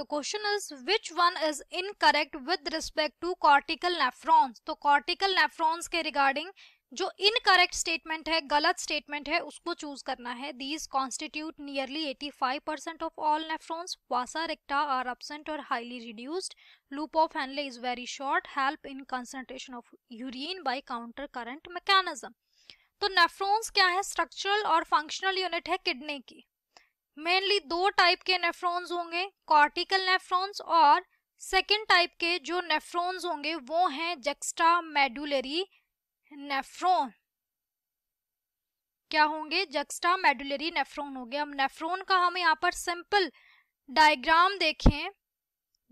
The question is which one is incorrect with respect to cortical nephrons. तो cortical nephrons के regarding जो incorrect statement है गलत statement है उसको चूज करना है these constitute nearly 85 percent of all nephrons vasa recta are absent और highly reduced loop of Henle is very short help in concentration of urine by counter current mechanism तो nephrons क्या है structural और functional unit है kidney की mainly दो type के nephrons होंगे कॉर्टिकल नेफ्रॉन्स और सेकेंड टाइप के जो नेफ्रॉन्स होंगे वो हैं जक्स्टा मेडुलरी नेफ्रॉन क्या होंगे जक्स्टा मेडुलरी नेफ्रॉन होंगे हम नेफ्रॉन का हम यहाँ पर सिंपल डायग्राम देखें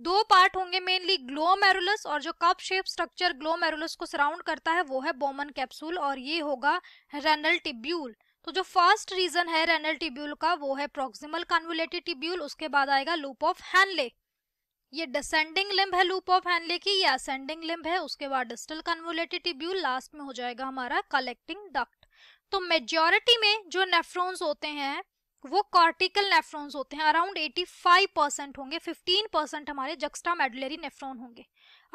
दो पार्ट होंगे मेनली ग्लोमेरुलस और जो कप शेप स्ट्रक्चर ग्लोमेरुलस को सराउंड करता है वो है बोमन कैप्सूल और ये होगा रेनल टिब्यूल तो जो फर्स्ट रीजन है रेनल टिब्यूल का वो है प्रोक्सिमल कन्वुलेटेड टिब्यूल उसके बाद आएगा लूप ऑफ हैनले ये डिसेंडिंग लिम्ब है लूप ऑफ हैनले की ये असेंडिंग लिम्ब है उसके बाद डिस्टल कन्वुलेटेड टिब्यूल लास्ट में हो जाएगा हमारा कलेक्टिंग डक्ट तो मेजोरिटी में जो नेफ्रॉन्स होते हैं वो कॉर्टिकल नेफ्रॉन्स होते हैं अराउंड 85 परसेंट होंगे 15 परसेंट हमारे जक्स्टा मेडुलरी नेफ्रॉन होंगे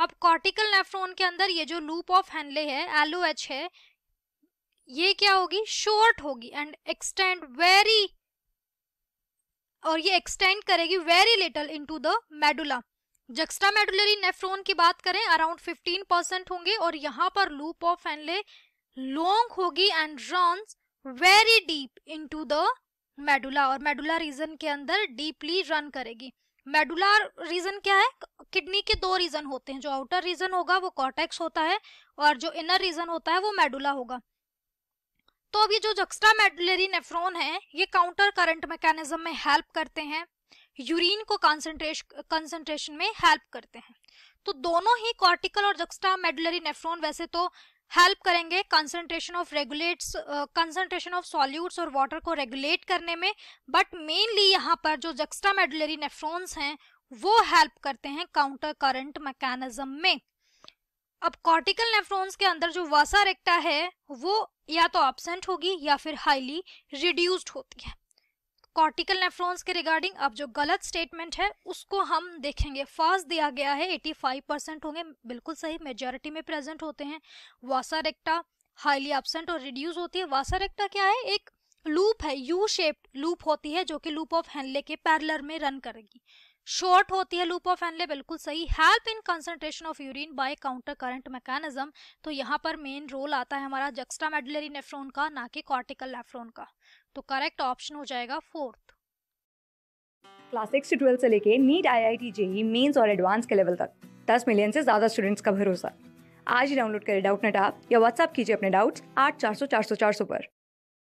अब कॉर्टिकल नेफ्रॉन के अंदर ये जो लूप ऑफ हैनले है एल है ये क्या होगी शॉर्ट होगी एंड एक्सटेंड वेरी और ये एक्सटेंड करेगी very little into the medulla juxtamedullary nephron की बात करें अराउंड 15 परसेंट होंगे और यहाँ पर लूप ऑफ एनले लॉन्ग होगी and run very deep into the medulla और मेडुला रीजन के अंदर डीपली रन करेगी मेडुला रीजन क्या है किडनी के दो रीजन होते हैं जो आउटर रीजन होगा वो कॉर्टेक्स होता है और जो इनर रीजन होता है वो मेडुला होगा तो अब ये जो जक्स्ट्रा मेडुलरी नेफ्रॉन है ये काउंटर करंट मैकेनिज्म में हेल्प करते हैं यूरिन को कंसंट्रेशन कंसंट्रेशन में हेल्प करते हैं तो दोनों ही कॉर्टिकल और जक्स्ट्रा मेडुलरी नेफ्रॉन वैसे तो हेल्प करेंगे concentration of regulates concentration of solutes और वाटर को रेगुलेट करने में बट मेनली यहाँ पर जो जक्स्ट्रा मेडुलरी नेफ्रॉन्स हैं वो हेल्प करते हैं काउंटर करंट मैकेनिज्म में अब कॉर्टिकल नेफ्रॉन्स के अंदर जो वासा रेक्टा है वो या तो एबसेंट होगी या फिर हाईली रिड्यूस्ड होती है कॉर्टिकल नेफ्रॉन्स के रिगार्डिंग अब जो गलत स्टेटमेंट है उसको हम देखेंगे फर्स्ट दिया गया है 85 परसेंट होंगे बिल्कुल सही मेजोरिटी में प्रेजेंट होते हैं वासा रेक्टा हाईली एबसेंट और रिड्यूस होती है वासारेक्टा क्या है एक लूप है यू शेप्ड लूप होती है जो कि लूप ऑफ हैंडले के पैरलर में रन करेगी शॉर्ट होती है लूप ऑफ एनले बिल्कुल सही help in concentration of urine by counter current mechanism तो यहाँ पर मेन रोल आता है हमारा जक्स्टा मेडलरी नेफ्रोन का ना कि कॉर्टिकल नेफ्रोन का तो करेक्ट ऑप्शन हो जाएगा फोर्थ क्लास सिक्स से ट्वेल्थ से लेके NEET I I T JEE mains और एडवांस के लेवल तक दस मिलियन से ज़्यादा स्टूडेंट्स का भरोसा आज ही डाउनलोड करें डाउट नेट आप या व्हाट्सअप कीजिए अपने डाउट्स आठ चार सौ चार सौ चार सौ पर